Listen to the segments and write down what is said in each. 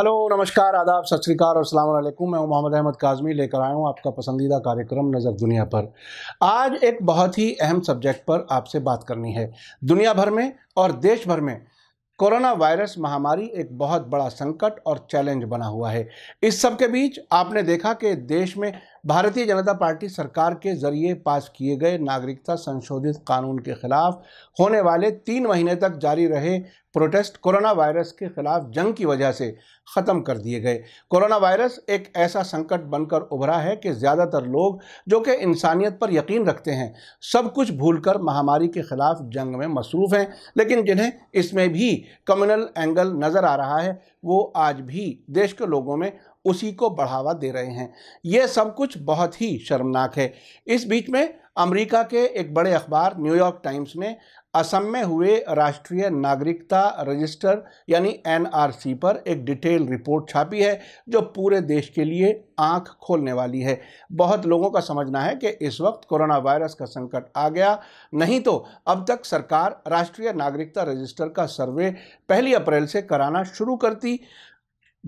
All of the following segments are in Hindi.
हेलो नमस्कार आदाब सत श्रीकाल और सलाम वालेकुम मैं मोहम्मद अहमद काजमी लेकर आया हूँ आपका पसंदीदा कार्यक्रम नज़र दुनिया पर आज एक बहुत ही अहम सब्जेक्ट पर आपसे बात करनी है दुनिया भर में और देश भर में कोरोना वायरस महामारी एक बहुत बड़ा संकट और चैलेंज बना हुआ है इस सब के बीच आपने देखा कि देश में भारतीय जनता पार्टी सरकार के जरिए पास किए गए नागरिकता संशोधित कानून के खिलाफ होने वाले तीन महीने तक जारी रहे प्रोटेस्ट कोरोना वायरस के खिलाफ जंग की वजह से ख़त्म कर दिए गए कोरोना वायरस एक ऐसा संकट बनकर उभरा है कि ज़्यादातर लोग जो कि इंसानियत पर यकीन रखते हैं सब कुछ भूलकर महामारी के खिलाफ जंग में मसरूफ़ हैं लेकिन जिन्हें इसमें भी कम्युनल एंगल नज़र आ रहा है वो आज भी देश के लोगों में उसी को बढ़ावा दे रहे हैं ये सब कुछ बहुत ही शर्मनाक है इस बीच में अमेरिका के एक बड़े अखबार न्यूयॉर्क टाइम्स ने असम में हुए राष्ट्रीय नागरिकता रजिस्टर यानी एनआरसी पर एक डिटेल रिपोर्ट छापी है जो पूरे देश के लिए आंख खोलने वाली है बहुत लोगों का समझना है कि इस वक्त कोरोना वायरस का संकट आ गया नहीं तो अब तक सरकार राष्ट्रीय नागरिकता रजिस्टर का सर्वे पहली अप्रैल से कराना शुरू करती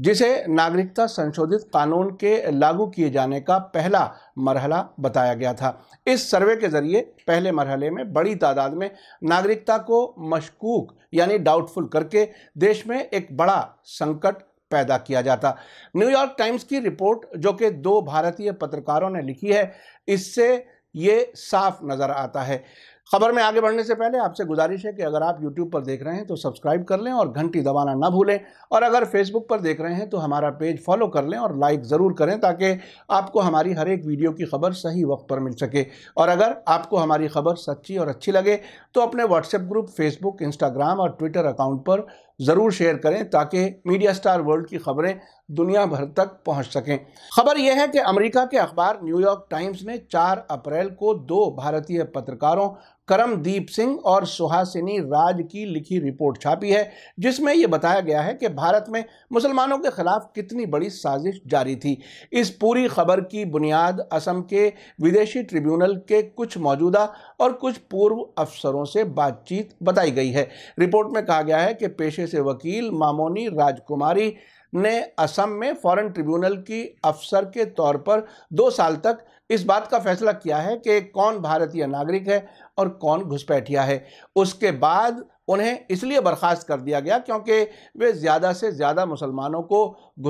जिसे नागरिकता संशोधित कानून के लागू किए जाने का पहला मरहला बताया गया था इस सर्वे के जरिए पहले मरहले में बड़ी तादाद में नागरिकता को मशकूक यानी डाउटफुल करके देश में एक बड़ा संकट पैदा किया जाता न्यूयॉर्क टाइम्स की रिपोर्ट जो कि दो भारतीय पत्रकारों ने लिखी है इससे ये साफ नज़र आता है खबर में आगे बढ़ने से पहले आपसे गुजारिश है कि अगर आप यूट्यूब पर देख रहे हैं तो सब्सक्राइब कर लें और घंटी दबाना ना भूलें और अगर फेसबुक पर देख रहे हैं तो हमारा पेज फॉलो कर लें और लाइक ज़रूर करें ताकि आपको हमारी हर एक वीडियो की खबर सही वक्त पर मिल सके और अगर आपको हमारी खबर सच्ची और अच्छी लगे तो अपने व्हाट्सएप ग्रुप फेसबुक इंस्टाग्राम और ट्विटर अकाउंट पर ज़रूर शेयर करें ताकि मीडिया स्टार वर्ल्ड की खबरें दुनिया भर तक पहुंच सकें खबर यह है कि अमेरिका के अखबार न्यूयॉर्क टाइम्स ने 4 अप्रैल को दो भारतीय पत्रकारों करमदीप सिंह और सुहासिनी राज की लिखी रिपोर्ट छापी है जिसमें यह बताया गया है कि भारत में मुसलमानों के खिलाफ कितनी बड़ी साजिश जारी थी इस पूरी खबर की बुनियाद असम के विदेशी ट्रिब्यूनल के कुछ मौजूदा और कुछ पूर्व अफसरों से बातचीत बताई गई है रिपोर्ट में कहा गया है कि पेशे से वकील मामोनी राजकुमारी ने असम में फॉरेन ट्रिब्यूनल की अफसर के तौर पर दो साल तक इस बात का फैसला किया है कि कौन भारतीय नागरिक है और कौन घुसपैठिया है उसके बाद उन्हें इसलिए बर्खास्त कर दिया गया क्योंकि वे ज़्यादा से ज़्यादा मुसलमानों को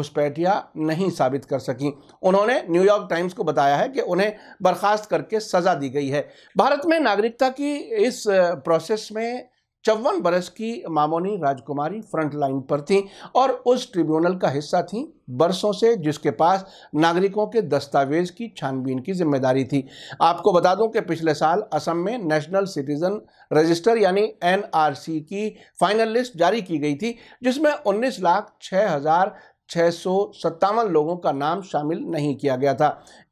घुसपैठिया नहीं साबित कर सकें उन्होंने न्यूयॉर्क टाइम्स को बताया है कि उन्हें बर्खास्त करके सज़ा दी गई है भारत में नागरिकता की इस प्रोसेस में चौवन बरस की मामोनी राजकुमारी फ्रंट लाइन पर थी और उस ट्रिब्यूनल का हिस्सा थी बरसों से जिसके पास नागरिकों के दस्तावेज़ की छानबीन की जिम्मेदारी थी आपको बता दूं कि पिछले साल असम में नेशनल सिटीज़न रजिस्टर यानी एनआरसी की फाइनल लिस्ट जारी की गई थी जिसमें उन्नीस लाख छः हज़ार छः लोगों का नाम शामिल नहीं किया गया था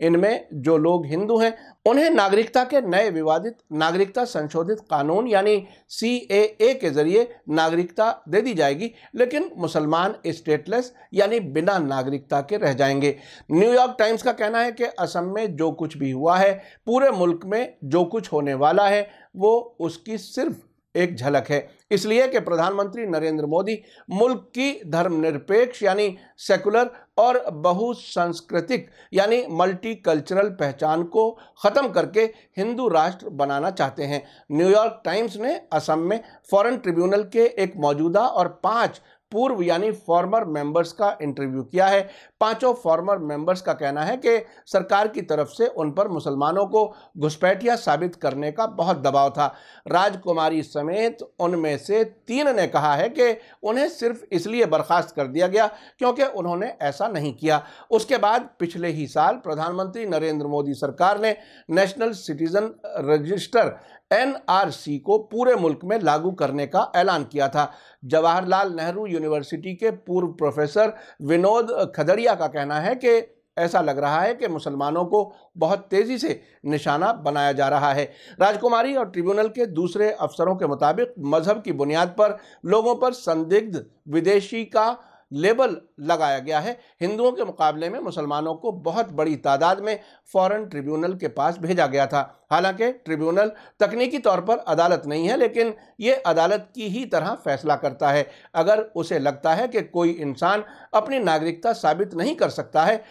इनमें जो लोग हिंदू हैं उन्हें नागरिकता के नए विवादित नागरिकता संशोधित कानून यानी सी के जरिए नागरिकता दे दी जाएगी लेकिन मुसलमान स्टेटलेस यानी बिना नागरिकता के रह जाएंगे न्यूयॉर्क टाइम्स का कहना है कि असम में जो कुछ भी हुआ है पूरे मुल्क में जो कुछ होने वाला है वो उसकी सिर्फ एक झलक है इसलिए कि प्रधानमंत्री नरेंद्र मोदी मुल्क की धर्मनिरपेक्ष यानी सेकुलर और बहुसंस्कृतिक यानी मल्टीकल्चरल पहचान को ख़त्म करके हिंदू राष्ट्र बनाना चाहते हैं न्यूयॉर्क टाइम्स ने असम में फॉरेन ट्रिब्यूनल के एक मौजूदा और पांच पूर्व यानी फॉर्मर मेंबर्स का इंटरव्यू किया है पांचों फॉर्मर मेंबर्स का कहना है कि सरकार की तरफ से उन पर मुसलमानों को घुसपैठिया साबित करने का बहुत दबाव था राजकुमारी समेत उनमें से तीन ने कहा है कि उन्हें सिर्फ इसलिए बर्खास्त कर दिया गया क्योंकि उन्होंने ऐसा नहीं किया उसके बाद पिछले ही साल प्रधानमंत्री नरेंद्र मोदी सरकार ने नेशनल सिटीजन रजिस्टर एनआरसी को पूरे मुल्क में लागू करने का ऐलान किया था जवाहरलाल नेहरू यूनिवर्सिटी के पूर्व प्रोफेसर विनोद खदड़िया का कहना है कि ऐसा लग रहा है कि मुसलमानों को बहुत तेज़ी से निशाना बनाया जा रहा है राजकुमारी और ट्रिब्यूनल के दूसरे अफसरों के मुताबिक मजहब की बुनियाद पर लोगों पर संदिग्ध विदेशी का लेबल लगाया गया है हिंदुओं के मुकाबले में मुसलमानों को बहुत बड़ी तादाद में फॉरेन ट्रिब्यूनल के पास भेजा गया था हालांकि ट्रिब्यूनल तकनीकी तौर पर अदालत नहीं है लेकिन ये अदालत की ही तरह फैसला करता है अगर उसे लगता है कि कोई इंसान अपनी नागरिकता साबित नहीं कर सकता है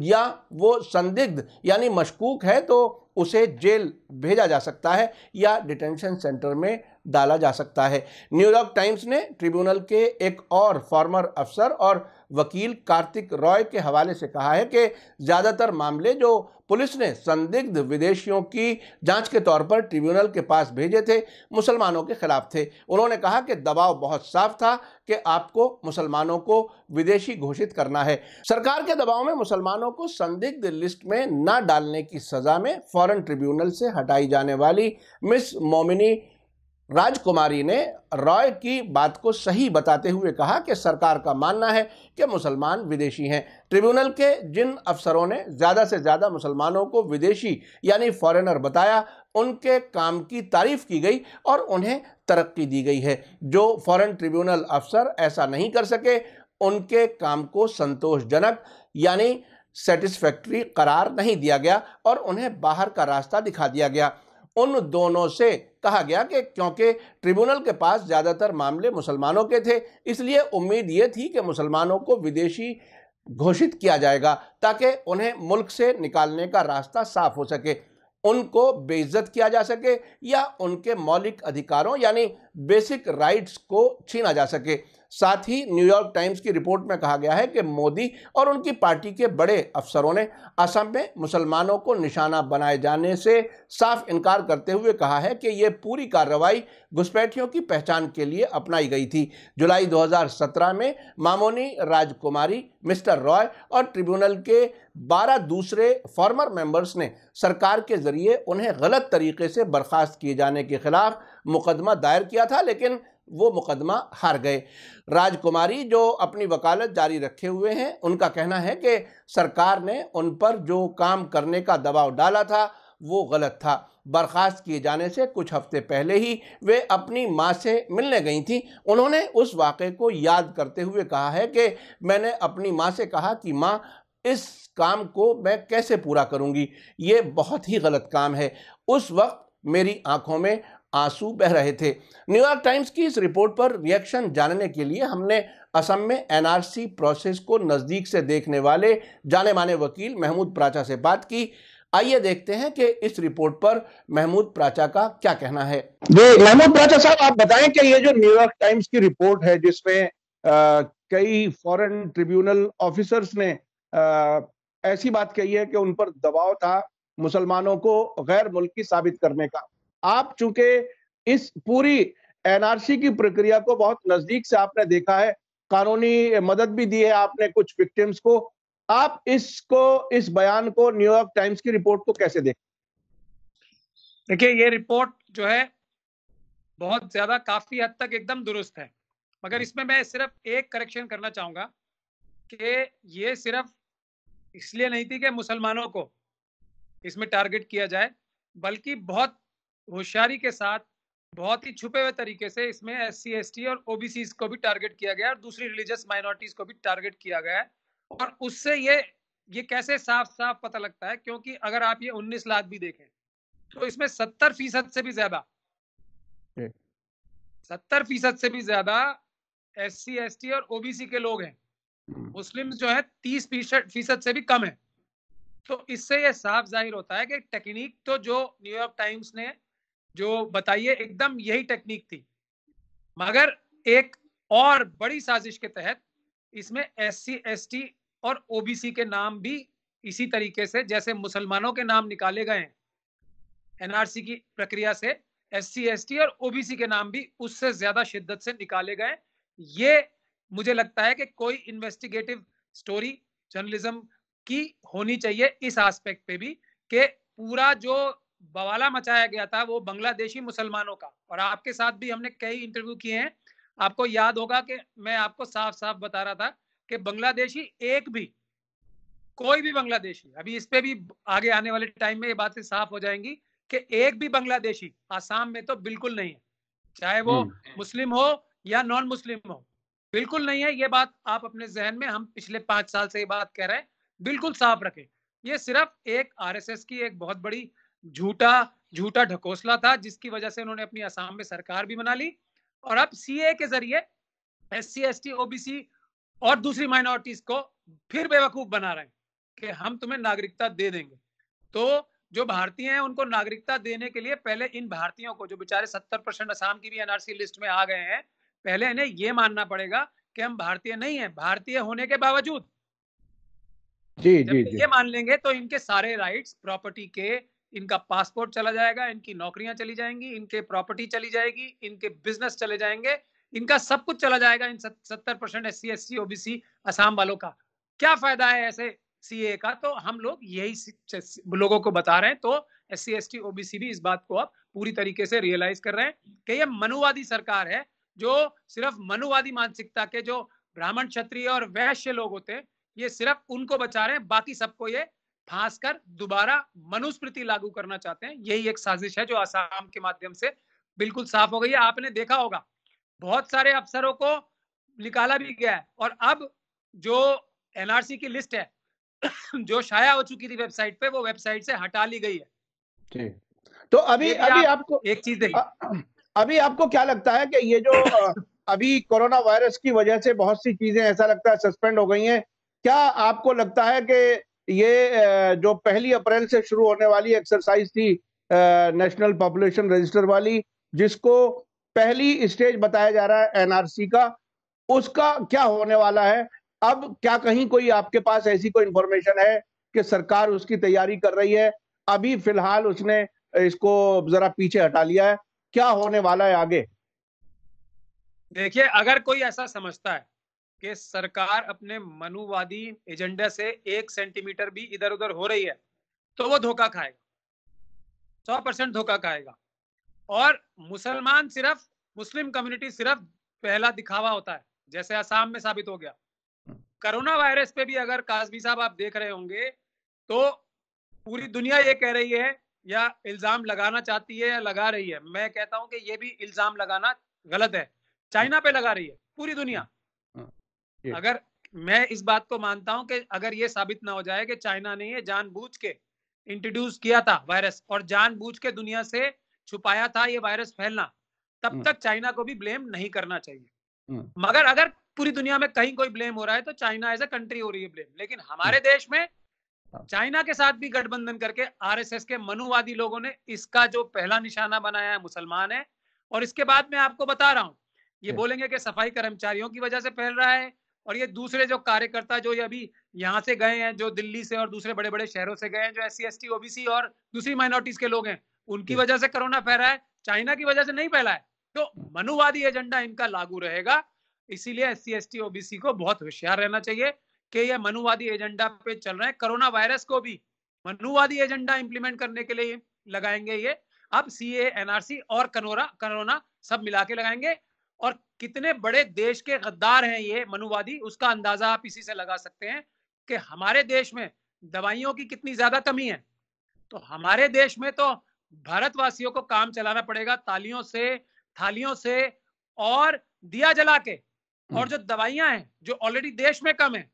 या वो संदिग्ध यानी मशकूक है तो उसे जेल भेजा जा सकता है या डिटेंशन सेंटर में डाला जा सकता है न्यूयॉर्क टाइम्स ने ट्रिब्यूनल के एक और फॉर्मर अफसर और वकील कार्तिक रॉय के हवाले से कहा है कि ज़्यादातर मामले जो पुलिस ने संदिग्ध विदेशियों की जांच के तौर पर ट्रिब्यूनल के पास भेजे थे मुसलमानों के खिलाफ थे उन्होंने कहा कि दबाव बहुत साफ था कि आपको मुसलमानों को विदेशी घोषित करना है सरकार के दबाव में मुसलमानों को संदिग्ध लिस्ट में न डालने की सज़ा में फॉरेन ट्रिब्यूनल से हटाई जाने वाली मिस मोमिनी राजकुमारी ने रॉय की बात को सही बताते हुए कहा कि सरकार का मानना है कि मुसलमान विदेशी हैं ट्रिब्यूनल के जिन अफसरों ने ज़्यादा से ज़्यादा मुसलमानों को विदेशी यानी फॉरेनर बताया उनके काम की तारीफ़ की गई और उन्हें तरक्की दी गई है जो फॉरेन ट्रिब्यूनल अफसर ऐसा नहीं कर सके उनके काम को संतोषजनक यानी सेटिस्फैक्ट्री करार नहीं दिया गया और उन्हें बाहर का रास्ता दिखा दिया गया उन दोनों से कहा गया कि क्योंकि ट्रिब्यूनल के पास ज़्यादातर मामले मुसलमानों के थे इसलिए उम्मीद ये थी कि मुसलमानों को विदेशी घोषित किया जाएगा ताकि उन्हें मुल्क से निकालने का रास्ता साफ हो सके उनको बेइज्जत किया जा सके या उनके मौलिक अधिकारों यानी बेसिक राइट्स को छीना जा सके साथ ही न्यूयॉर्क टाइम्स की रिपोर्ट में कहा गया है कि मोदी और उनकी पार्टी के बड़े अफसरों ने असम में मुसलमानों को निशाना बनाए जाने से साफ इनकार करते हुए कहा है कि ये पूरी कार्रवाई घुसपैठियों की पहचान के लिए अपनाई गई थी जुलाई 2017 में मामोनी राजकुमारी मिस्टर रॉय और ट्रिब्यूनल के 12 दूसरे फॉर्मर मेंबर्स ने सरकार के जरिए उन्हें गलत तरीके से बर्खास्त किए जाने के खिलाफ मुकदमा दायर किया था लेकिन वो मुकदमा हार गए राजकुमारी जो अपनी वकालत जारी रखे हुए हैं उनका कहना है कि सरकार ने उन पर जो काम करने का दबाव डाला था वो गलत था बर्खास्त किए जाने से कुछ हफ्ते पहले ही वे अपनी माँ से मिलने गई थीं उन्होंने उस वाक़े को याद करते हुए कहा है कि मैंने अपनी माँ से कहा कि माँ इस काम को मैं कैसे पूरा करूँगी ये बहुत ही गलत काम है उस वक्त मेरी आंखों में आंसू बह रहे थे न्यूयॉर्क टाइम्स की इस रिपोर्ट पर रिएक्शन जानने के लिए हमने असम में एनआरसी प्रोसेस को नज़दीक से देखने वाले जाने माने वकील महमूद प्राचा से बात की आइए देखते हैं कि इस रिपोर्ट पर महमूद प्राचा का क्या कहना है जी महमूद प्राचा साहब आप बताएं कि ये जो न्यूयॉर्क टाइम्स की रिपोर्ट है जिसमें कई फॉरेन ट्रिब्यूनल ऑफिसर्स ने आ, ऐसी बात कही है कि उन पर दबाव था मुसलमानों को गैर मुल्की साबित करने का आप चूंकि इस पूरी एनआरसी की प्रक्रिया को बहुत नजदीक से आपने देखा है कानूनी मदद भी दी है आपने कुछ विक्टिम्स को आप इसको इस बयान को न्यूयॉर्क टाइम्स की रिपोर्ट को कैसे देख देखिए ये रिपोर्ट जो है बहुत ज्यादा काफी हद तक एकदम दुरुस्त है मगर हम्म। इसमें मैं सिर्फ एक करेक्शन करना चाहूंगा कि ये सिर्फ इसलिए नहीं थी कि मुसलमानों को इसमें टारगेट किया जाए बल्कि बहुत होशियारी के साथ बहुत ही छुपे हुए तरीके से इसमें एस सी एस टी और ओबीसी को भी टारगेट किया गया और दूसरी रिलीजियस माइनॉरिटीज को भी टारगेट किया गया है और उससे ये ये कैसे साफ साफ पता लगता है क्योंकि अगर आप ये 19 लाख भी देखें तो इसमें 70 फीसद से भी ज्यादा सत्तर फीसद से भी ज्यादा एस सी एस टी और ओबीसी के लोग हैं हम्म। मुस्लिम जो है तीस फीसद से भी कम है तो इससे यह साफ जाहिर होता है कि टेक्निक तो जो न्यूयॉर्क टाइम्स ने जो बताइए एकदम यही टेक्निक थी मगर एक और बड़ी साजिश के तहत इसमें एस सी एस टी और ओबीसी के नाम भी इसी तरीके से जैसे मुसलमानों के नाम निकाले गए एनआरसी की प्रक्रिया से एस सी एस टी और ओबीसी के नाम भी उससे ज्यादा शिद्दत से निकाले गए ये मुझे लगता है कि कोई इन्वेस्टिगेटिव स्टोरी जर्नलिज्म की होनी चाहिए इस आस्पेक्ट पे भी कि पूरा जो बवाला मचाया गया था वो बांग्लादेशी मुसलमानों का और आपके साथ भी हमने कई इंटरव्यू किए हैं आपको याद होगा कि मैं आपको साफ साफ बता रहा था कि बांग्लादेशी एक भी कोई भी बांग्लादेशी अभी इस पे भी आगे आने वाले टाइम में ये बातें साफ हो जाएंगी कि एक भी बांग्लादेशी आसाम में तो बिल्कुल नहीं है चाहे वो हम्म। मुस्लिम हो या नॉन मुस्लिम हो बिल्कुल नहीं है ये बात आप अपने जहन में हम पिछले पांच साल से ये बात कह रहे हैं बिल्कुल साफ रखें ये सिर्फ एक आरएसएस की एक बहुत बड़ी झूठा झूठा ढकोसला था जिसकी वजह से उन्होंने अपनी असम में सरकार भी बना ली और अब सी के जरिए S C S T OBC और दूसरी माइनॉरिटीज को फिर बेवकूफ बना रहे हैं कि हम तुम्हें नागरिकता दे देंगे तो जो भारतीय हैं उनको नागरिकता देने के लिए पहले इन भारतीयों को जो बेचारे सत्तर परसेंट असम की भी एनआरसी लिस्ट में आ गए हैं पहले इन्हें यह मानना पड़ेगा कि हम भारतीय नहीं है भारतीय होने के बावजूद जी जी, जी ये मान लेंगे तो इनके सारे राइट्स प्रॉपर्टी के इनका पासपोर्ट चला जाएगा इनकी नौकरियां चली जाएंगी इनके प्रॉपर्टी चली जाएगी इनके बिजनेस चले जाएंगे इनका सब कुछ चला जाएगा इन सत्तर percent S C S C OBC Assam वालों का क्या फायदा है ऐसे ए का तो हम लोग यही लोगों को बता रहे हैं तो S C S T OBC भी इस बात को अब पूरी तरीके से रियलाइज कर रहे हैं कि ये मनुवादी सरकार है जो सिर्फ मनुवादी मानसिकता के जो ब्राह्मण क्षत्रिय और वैश्य लोग होते हैं ये सिर्फ उनको बचा रहे हैं बाकी सबको ये फांस कर दोबारा मनुस्मृति लागू करना चाहते हैं यही एक साजिश है जो आसाम के माध्यम से बिल्कुल साफ हो गई है आपने देखा होगा बहुत सारे अफसरों को निकाला भी गया है और अब जो एनआरसी की लिस्ट है जो शाया हो चुकी थी वेबसाइट पे वो वेबसाइट से हटा ली गई है तो अभी अभी आप, आपको एक चीज देखिए अभी आपको क्या लगता है कि ये जो अभी कोरोना वायरस की वजह से बहुत सी चीजें ऐसा लगता है सस्पेंड हो गई हैं क्या आपको लगता है कि ये जो पहली अप्रैल से शुरू होने वाली एक्सरसाइज थी नेशनल पॉपुलेशन रजिस्टर वाली जिसको पहली स्टेज बताया जा रहा है एनआरसी का उसका क्या होने वाला है अब क्या कहीं कोई आपके पास ऐसी कोई इंफॉर्मेशन है कि सरकार उसकी तैयारी कर रही है अभी फिलहाल उसने इसको जरा पीछे हटा लिया है क्या होने वाला है आगे देखिए अगर कोई ऐसा समझता है कि सरकार अपने मनुवादी एजेंडा से एक सेंटीमीटर भी इधर उधर हो रही है तो वो धोखा खाएगा सौ परसेंट धोखा खाएगा और मुसलमान सिर्फ मुस्लिम कम्युनिटी सिर्फ पहला दिखावा होता है जैसे आसाम में साबित हो गया कोरोना वायरस पे भी अगर काजमी साहब आप देख रहे होंगे तो पूरी दुनिया ये कह रही है या इल्जाम लगाना चाहती है या लगा रही है मैं कहता हूं कि ये भी इल्जाम लगाना गलत है चाइना पे लगा रही है पूरी दुनिया अगर मैं इस बात को मानता हूं कि अगर ये साबित ना हो जाए कि चाइना ने ये जानबूझ के इंट्रोड्यूस किया था वायरस और जानबूझ के दुनिया से छुपाया था ये वायरस फैलना तब hmm. तक चाइना को भी ब्लेम नहीं करना चाहिए hmm. मगर अगर पूरी दुनिया में कहीं कोई ब्लेम हो रहा है तो चाइना एज ए कंट्री हो रही है ब्लेम लेकिन हमारे hmm. देश में हाँ। चाइना के साथ भी गठबंधन करके आरएसएस के मनुवादी लोगों ने इसका जो पहला निशाना बनाया है मुसलमान है और इसके बाद मैं आपको बता रहा हूँ ये बोलेंगे कि सफाई कर्मचारियों की वजह से फैल रहा है और ये दूसरे जो कार्यकर्ता जो ये अभी यहाँ से गए हैं जो दिल्ली से और दूसरे बड़े बड़े शहरों से गए हैं जो एस सी ओबीसी और दूसरी माइनॉरिटीज के लोग हैं उनकी वजह से कोरोना फैला है चाइना की वजह से नहीं फैला है तो मनुवादी एजेंडा इनका लागू रहेगा इसीलिए एस सी ओबीसी को बहुत होशियार रहना चाहिए कि यह मनुवादी एजेंडा पे चल रहे हैं कोरोना वायरस को भी मनुवादी एजेंडा इंप्लीमेंट करने के लिए लगाएंगे ये अब सी एनआरसी और कनोरा करोना सब मिला के लगाएंगे और कितने बड़े देश के गद्दार हैं ये मनुवादी उसका अंदाजा आप इसी से लगा सकते हैं कि हमारे देश में दवाइयों की कितनी ज्यादा कमी है तो हमारे देश में तो भारतवासियों को काम चलाना पड़ेगा तालियों से थालियों से और दिया जला के हम्म। और जो दवाइयां हैं जो ऑलरेडी देश में कम है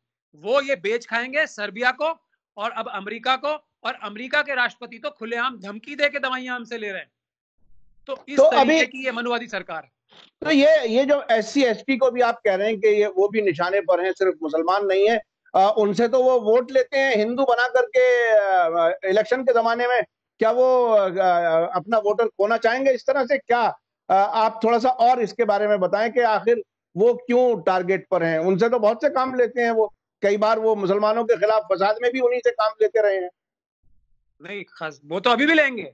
वो ये बेच खाएंगे सर्बिया को और अब अमेरिका को और अमेरिका के राष्ट्रपति तो खुलेआम धमकी दे के दवाइयां हमसे ले रहे हैं तो इस तो तरीके की ये मनुवादी सरकार है तो ये ये जो एस सी को भी आप कह रहे हैं कि ये वो भी निशाने पर हैं सिर्फ मुसलमान नहीं है आ, उनसे तो वो वोट लेते हैं हिंदू बना करके इलेक्शन के जमाने में क्या वो आ, अपना वोटर खोना चाहेंगे इस तरह से क्या आ, आप थोड़ा सा और इसके बारे में बताएं कि आखिर वो क्यों टारगेट पर हैं उनसे तो बहुत से काम लेते हैं वो कई बार वो मुसलमानों के खिलाफ फसाद में भी उन्हीं से काम लेते रहे हैं नहीं खास वो तो अभी भी लेंगे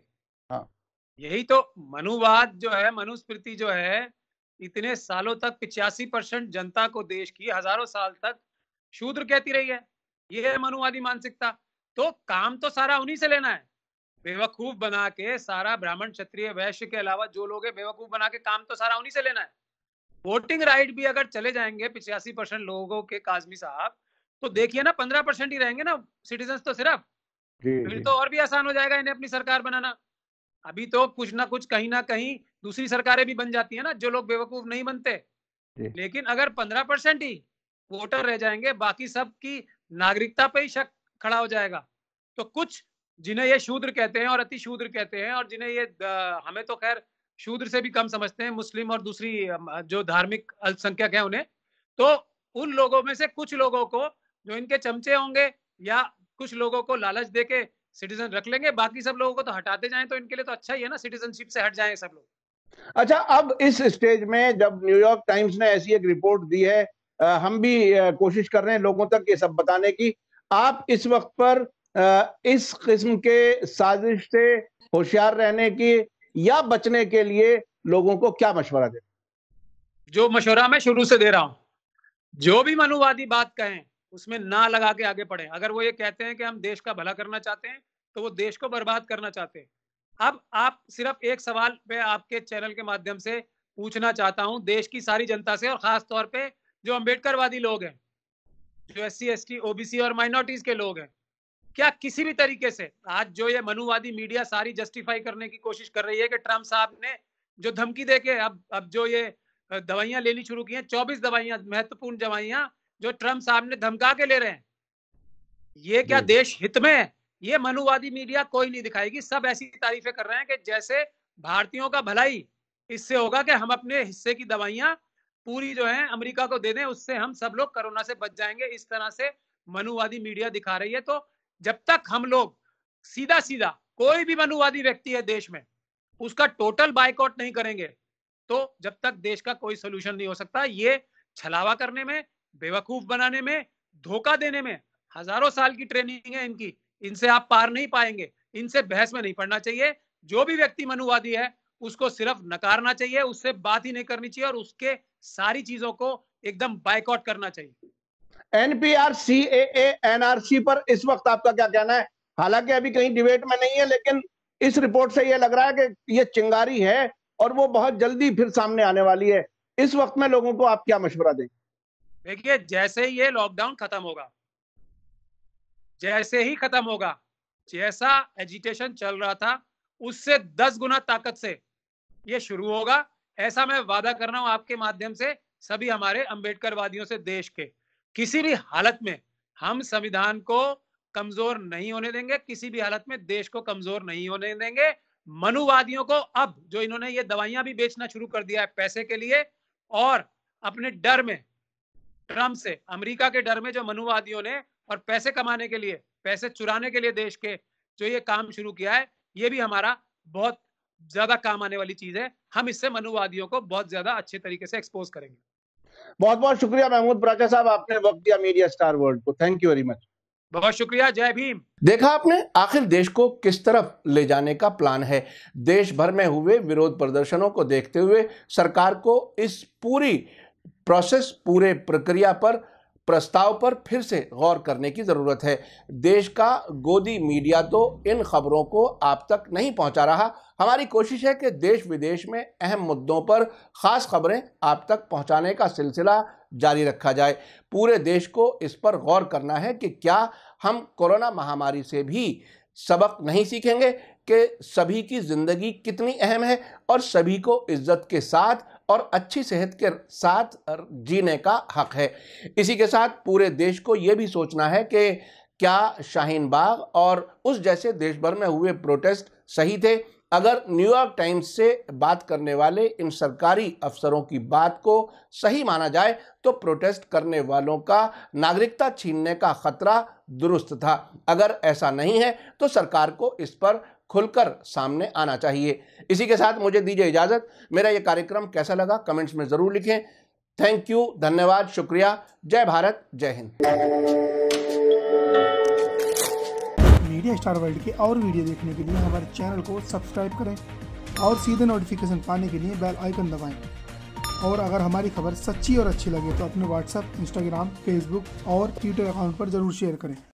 यही तो मनुवाद जो है मनुस्मृति जो है इतने सालों तक पिचासी परसेंट जनता को देश की हजारों साल तक शूद्र कहती रही है ये है मनुवादी मानसिकता तो काम तो सारा उन्हीं से लेना है बेवकूफ बना के सारा ब्राह्मण क्षत्रिय वैश्य के अलावा जो लोग है बेवकूफ बना के काम तो सारा उन्हीं से लेना है वोटिंग राइट भी अगर चले जाएंगे पिचासी परसेंट लोगों के काजमी साहब तो देखिए ना पंद्रह परसेंट ही रहेंगे ना सिटीजन तो सिर्फ फिर तो और भी आसान हो जाएगा इन्हें अपनी सरकार बनाना अभी तो कुछ ना कुछ कहीं ना कहीं दूसरी सरकारें भी बन जाती है ना जो लोग बेवकूफ नहीं बनते लेकिन अगर पंद्रह परसेंट ही वोटर रह जाएंगे बाकी सब की नागरिकता पे ही शक खड़ा हो जाएगा तो कुछ जिन्हें ये शूद्र कहते हैं और अति शूद्र कहते हैं और जिन्हें ये हमें तो खैर शूद्र से भी कम समझते हैं मुस्लिम और दूसरी जो धार्मिक अल्पसंख्यक है उन्हें तो उन लोगों में से कुछ लोगों को जो इनके चमचे होंगे या कुछ लोगों को लालच दे के सिटीजन रख लेंगे बाकी सब लोगों को तो हटाते जाएं तो इनके लिए तो अच्छा ही है ना सिटीजनशिप से हट जाएं सब लोग अच्छा अब इस स्टेज में जब न्यूयॉर्क टाइम्स ने ऐसी एक रिपोर्ट दी है आ, हम भी कोशिश कर रहे हैं लोगों तक ये सब बताने की आप इस वक्त पर आ, इस किस्म के साजिश से होशियार रहने की या बचने के लिए लोगों को क्या मशवरा दे जो मशवरा मैं शुरू से दे रहा हूं जो भी मनुवादी बात कहें उसमें ना लगा के आगे पढ़े अगर वो ये कहते हैं कि हम देश का भला करना चाहते हैं तो वो देश को बर्बाद करना चाहते हैं अब आप सिर्फ एक सवाल पे आपके चैनल के माध्यम से पूछना चाहता हूं देश की सारी जनता से और खास तौर पे जो वादी लोग हैं जो S C S T OBC और माइनॉरिटीज के लोग हैं क्या किसी भी तरीके से आज जो ये मनुवादी मीडिया सारी जस्टिफाई करने की कोशिश कर रही है कि ट्रम्प साहब ने जो धमकी देके अब अब जो ये दवाइयां लेनी शुरू की हैं चौबीस दवाइयां महत्वपूर्ण दवाइयां जो ट्रम्प साहब ने धमका के ले रहे हैं ये क्या देश हित में है ये मनुवादी मीडिया कोई नहीं दिखाएगी सब ऐसी तारीफें कर रहे हैं कि जैसे भारतीयों का भलाई इससे होगा कि हम अपने हिस्से की दवाइयां पूरी जो है अमेरिका को दे दें उससे हम सब लोग कोरोना से बच जाएंगे इस तरह से मनुवादी मीडिया दिखा रही है तो जब तक हम लोग सीधा सीधा कोई भी मनुवादी व्यक्ति है देश में उसका टोटल बाइकआउट नहीं करेंगे तो जब तक देश का कोई सोल्यूशन नहीं हो सकता ये छलावा करने में बेवकूफ बनाने में धोखा देने में हजारों साल की ट्रेनिंग है इनकी इनसे आप पार नहीं पाएंगे इनसे बहस में नहीं पड़ना चाहिए जो भी व्यक्ति मनुवादी है उसको सिर्फ नकारना चाहिए उससे बात ही नहीं करनी चाहिए और उसके सारी चीजों को एकदम बाइकआउट करना चाहिए एनपीआर सी एनआरसी पर इस वक्त आपका क्या कहना है हालांकि अभी कहीं डिबेट में नहीं है लेकिन इस रिपोर्ट से यह लग रहा है कि यह चिंगारी है और वो बहुत जल्दी फिर सामने आने वाली है इस वक्त में लोगों को आप क्या मशवरा देंगे देखिए जैसे ही ये लॉकडाउन खत्म होगा जैसे ही खत्म होगा जैसा एजिटेशन चल रहा था उससे दस गुना ताकत से ये शुरू होगा ऐसा मैं वादा कर रहा हूं आपके माध्यम से सभी हमारे अंबेडकर वादियों से देश के किसी भी हालत में हम संविधान को कमजोर नहीं होने देंगे किसी भी हालत में देश को कमजोर नहीं होने देंगे मनुवादियों को अब जो इन्होंने ये दवाइयां भी बेचना शुरू कर दिया है पैसे के लिए और अपने डर में ट्रम्प से अमेरिका के डर में जो मनुवादियों ने और पैसे कमाने के लिए पैसे चुराने के लिए देश के जो ये काम शुरू किया है ये भी हमारा बहुत ज्यादा काम आने वाली चीज है हम इससे मनुवादियों को बहुत ज्यादा अच्छे तरीके से एक्सपोज करेंगे बहुत बहुत शुक्रिया महमूद प्राचा साहब आपने वक्त दिया मीडिया स्टार वर्ल्ड को थैंक यू वेरी मच बहुत शुक्रिया जय भीम देखा आपने आखिर देश को किस तरफ ले जाने का प्लान है देश भर में हुए विरोध प्रदर्शनों को देखते हुए सरकार को इस पूरी प्रोसेस पूरे प्रक्रिया पर प्रस्ताव पर फिर से गौर करने की ज़रूरत है देश का गोदी मीडिया तो इन खबरों को आप तक नहीं पहुंचा रहा हमारी कोशिश है कि देश विदेश में अहम मुद्दों पर ख़ास खबरें आप तक पहुंचाने का सिलसिला जारी रखा जाए पूरे देश को इस पर गौर करना है कि क्या हम कोरोना महामारी से भी सबक नहीं सीखेंगे कि सभी की ज़िंदगी कितनी अहम है और सभी को इज्जत के साथ और अच्छी सेहत के साथ जीने का हक है इसी के साथ पूरे देश को ये भी सोचना है कि क्या शाहीन बाग और उस जैसे देश भर में हुए प्रोटेस्ट सही थे अगर न्यूयॉर्क टाइम्स से बात करने वाले इन सरकारी अफसरों की बात को सही माना जाए तो प्रोटेस्ट करने वालों का नागरिकता छीनने का खतरा दुरुस्त था अगर ऐसा नहीं है तो सरकार को इस पर खुलकर सामने आना चाहिए इसी के साथ मुझे दीजिए इजाज़त मेरा यह कार्यक्रम कैसा लगा कमेंट्स में ज़रूर लिखें थैंक यू धन्यवाद शुक्रिया जय भारत जय हिंद मीडिया स्टार वर्ल्ड के और वीडियो देखने के लिए हमारे चैनल को सब्सक्राइब करें और सीधे नोटिफिकेशन पाने के लिए बेल आइकन दबाएं और अगर हमारी खबर सच्ची और अच्छी लगे तो अपने व्हाट्सएप इंस्टाग्राम फेसबुक और ट्विटर अकाउंट पर ज़रूर शेयर करें